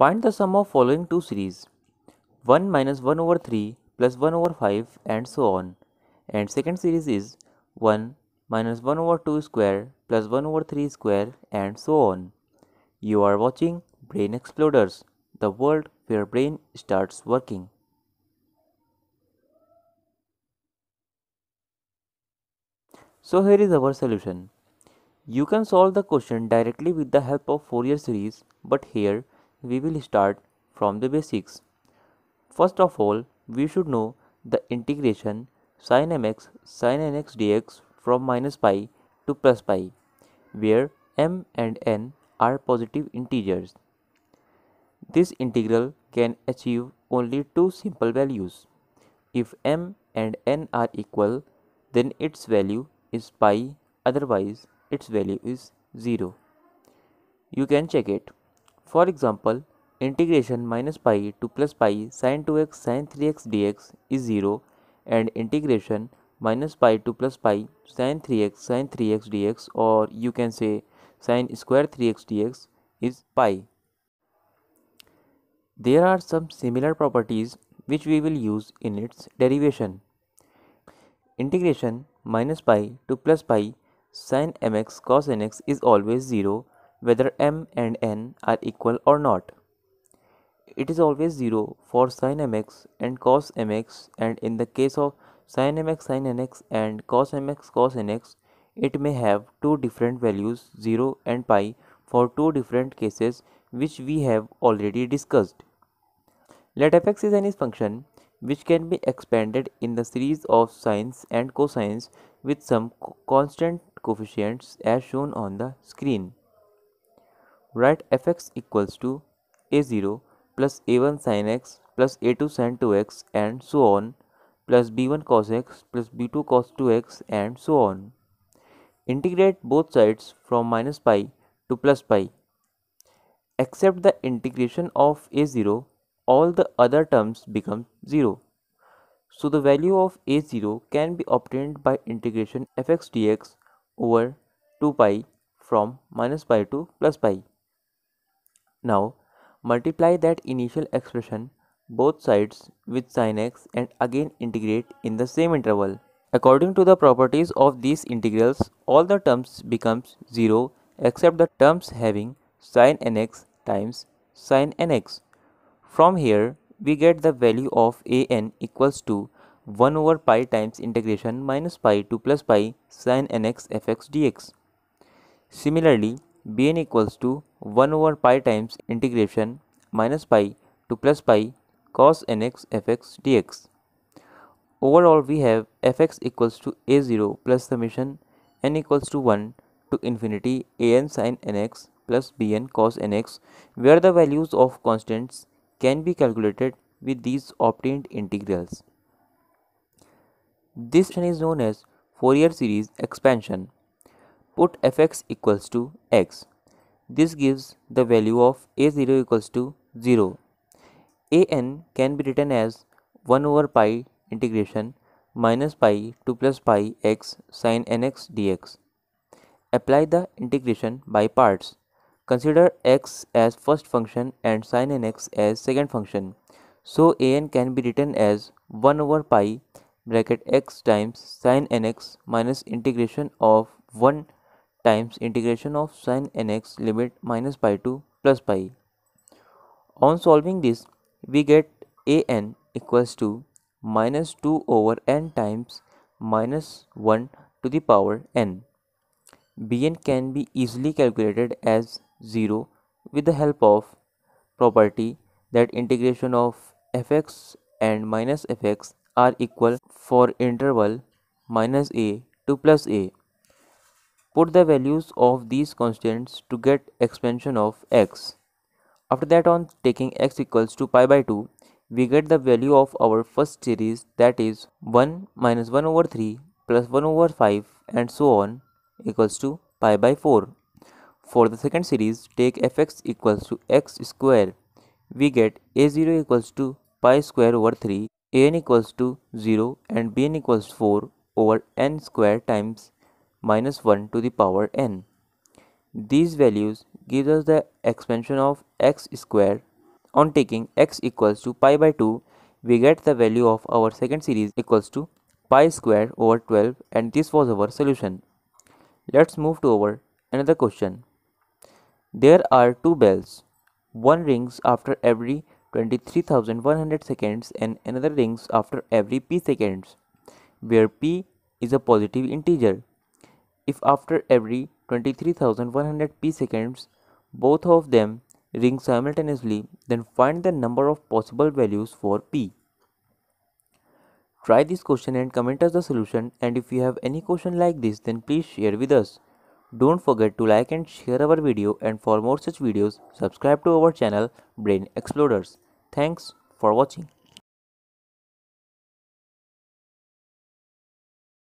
Find the sum of following two series 1 minus 1 over 3 plus 1 over 5 and so on and second series is 1 minus 1 over 2 square plus 1 over 3 square and so on. You are watching Brain Exploders, the world where brain starts working. So here is our solution. You can solve the question directly with the help of Fourier series but here we will start from the basics. First of all, we should know the integration sin mx sin nx dx from minus pi to plus pi, where m and n are positive integers. This integral can achieve only two simple values. If m and n are equal, then its value is pi, otherwise its value is 0. You can check it. For example, integration minus pi to plus pi sine 2x sine 3x dx is 0 and integration minus pi to plus pi sine 3x sine 3x dx or you can say sine square 3x dx is pi. There are some similar properties which we will use in its derivation. Integration minus pi to plus pi sine mx cos nx is always 0 whether m and n are equal or not. It is always 0 for sin mx and cos mx and in the case of sin mx sin nx and cos mx cos nx it may have two different values 0 and pi for two different cases which we have already discussed. Let fx is any function which can be expanded in the series of sines and cosines with some constant coefficients as shown on the screen write fx equals to a0 plus a1 sin x plus a2 sin 2x and so on plus b1 cos x plus b2 cos 2x and so on. Integrate both sides from minus pi to plus pi. Except the integration of a0, all the other terms become 0. So the value of a0 can be obtained by integration fx dx over 2 pi from minus pi to plus pi. Now multiply that initial expression both sides with sin x and again integrate in the same interval. According to the properties of these integrals, all the terms becomes 0 except the terms having sin nx times sin nx. From here, we get the value of an equals to 1 over pi times integration minus pi to plus pi sin nx fx dx. Similarly, bn equals to 1 over pi times integration minus pi to plus pi cos nx fx dx. Overall we have fx equals to a0 plus summation n equals to 1 to infinity an sin nx plus bn cos nx where the values of constants can be calculated with these obtained integrals. This is known as Fourier series expansion. Put fx equals to x. This gives the value of a0 equals to 0. an can be written as 1 over pi integration minus pi to plus pi x sine nx dx. Apply the integration by parts. Consider x as first function and sine nx as second function. So an can be written as 1 over pi bracket x times sine nx minus integration of 1 times integration of sine nx limit minus pi to plus pi. On solving this, we get a n equals to minus 2 over n times minus 1 to the power n. bn can be easily calculated as 0 with the help of property that integration of fx and minus fx are equal for interval minus a to plus a. Put the values of these constants to get expansion of x. After that on taking x equals to pi by 2, we get the value of our first series that is 1 minus 1 over 3 plus 1 over 5 and so on equals to pi by 4. For the second series, take fx equals to x square. We get a0 equals to pi square over 3, an equals to 0 and bn equals 4 over n square times minus 1 to the power n. These values give us the expansion of x square. On taking x equals to pi by 2, we get the value of our second series equals to pi square over 12 and this was our solution. Let's move to our another question. There are two bells. One rings after every 23,100 seconds and another rings after every p seconds, where p is a positive integer if after every 23,100 p seconds both of them ring simultaneously, then find the number of possible values for p. Try this question and comment us the solution and if you have any question like this then please share with us. Don't forget to like and share our video and for more such videos subscribe to our channel Brain Explorers. Thanks for watching.